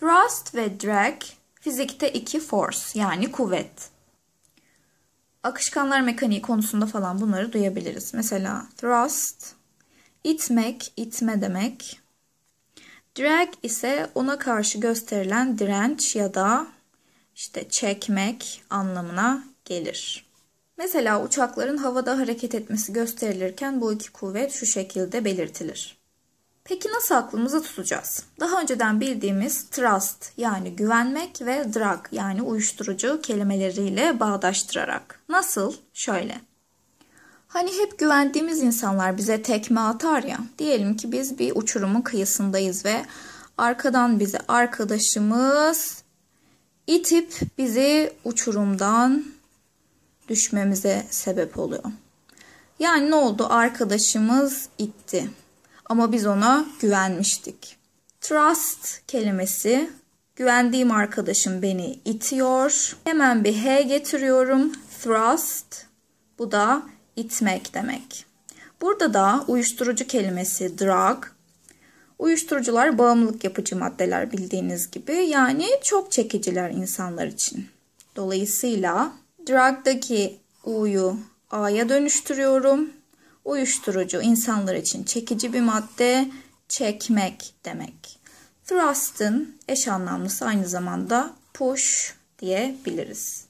Thrust ve drag fizikte iki force yani kuvvet. Akışkanlar mekaniği konusunda falan bunları duyabiliriz. Mesela thrust itmek, itme demek. Drag ise ona karşı gösterilen direnç ya da işte çekmek anlamına gelir. Mesela uçakların havada hareket etmesi gösterilirken bu iki kuvvet şu şekilde belirtilir. Peki nasıl aklımızı tutacağız? Daha önceden bildiğimiz trust yani güvenmek ve drug yani uyuşturucu kelimeleriyle bağdaştırarak. Nasıl? Şöyle. Hani hep güvendiğimiz insanlar bize tekme atar ya. Diyelim ki biz bir uçurumun kıyısındayız ve arkadan bize arkadaşımız itip bizi uçurumdan düşmemize sebep oluyor. Yani ne oldu? Arkadaşımız itti ama biz ona güvenmiştik. Trust kelimesi güvendiğim arkadaşım beni itiyor. Hemen bir H getiriyorum. Thrust bu da itmek demek. Burada da uyuşturucu kelimesi drug. Uyuşturucular bağımlılık yapıcı maddeler bildiğiniz gibi yani çok çekiciler insanlar için. Dolayısıyla drug'daki U'yu A'ya dönüştürüyorum uyuşturucu, insanlar için çekici bir madde, çekmek demek. Thrust'ın eş anlamlısı aynı zamanda push diyebiliriz.